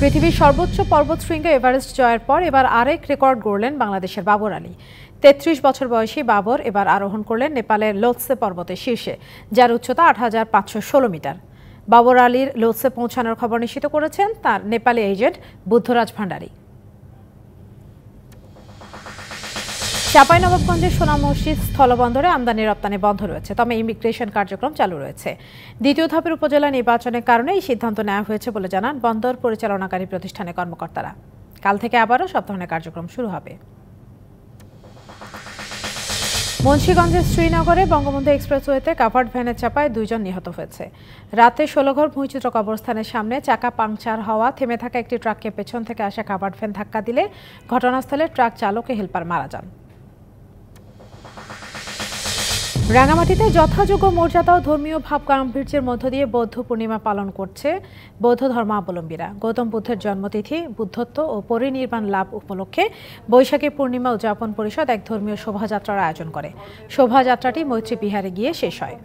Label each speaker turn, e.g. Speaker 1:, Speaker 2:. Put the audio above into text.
Speaker 1: পৃথিবীর সর্বোচ্চ পর্বতশৃঙ্গ এভারেস্ট জয়ের পর এবার আরেক রেকর্ড গড়লেন বাংলাদেশের বাবর আলী তেত্রিশ বছর বয়সী বাবর এবার আরোহণ করলেন নেপালের লোৎসে পর্বতের শীর্ষে যার উচ্চতা আট হাজার পাঁচশো ষোলো মিটার বাবর আলীর লোৎসে পৌঁছানোর খবর নিশ্চিত করেছেন তার নেপালি এজেন্ট বুদ্ধরাজ ভান্ডারী চাপাই নবাবগঞ্জের সোনা মসজিদ স্থলবন্দরে আমদানি রপ্তানি বন্ধ রয়েছে তবে ইমিগ্রেশন কার্যক্রম চালু রয়েছে দ্বিতীয় ধাপের উপজেলা নির্বাচনের কারণে এই সিদ্ধান্ত নেওয়া হয়েছে বলে জানান বন্দর পরিচালনাকারী প্রতিষ্ঠানের কর্মকর্তারা কাল থেকে আবারও সব ধরনের কার্যক্রম শুরু হবে মুন্সীগঞ্জের শ্রীনগরে বঙ্গবন্ধু এক্সপ্রেসওয়েতে কাভার্ড ভ্যানের চাপায় দুইজন নিহত হয়েছে রাতে ষোলঘর ভূঁইচিত্র কবরস্থানের সামনে চাকা পাংচার হওয়া থেমে থাকা একটি ট্রাককে পেছন থেকে আসা কাভার্ড ভ্যান ধাক্কা দিলে ঘটনাস্থলে ট্রাক চালকে হেলপার মারা যান রাঙামাটিতে যথাযোগ্য মর্যাদা ও ধর্মীয় ভাব গাম্ভীর্যের মধ্য দিয়ে বৌদ্ধ পূর্ণিমা পালন করছে বৌদ্ধ ধর্মাবলম্বীরা গৌতম বুদ্ধের জন্মতিথি বুদ্ধত্ব ও পরিনির্বাণ লাভ উপলক্ষে বৈশাখী পূর্ণিমা উদযাপন পরিষদ এক ধর্মীয় শোভাযাত্রার আয়োজন করে শোভাযাত্রাটি মৈত্রী বিহারে গিয়ে শেষ হয়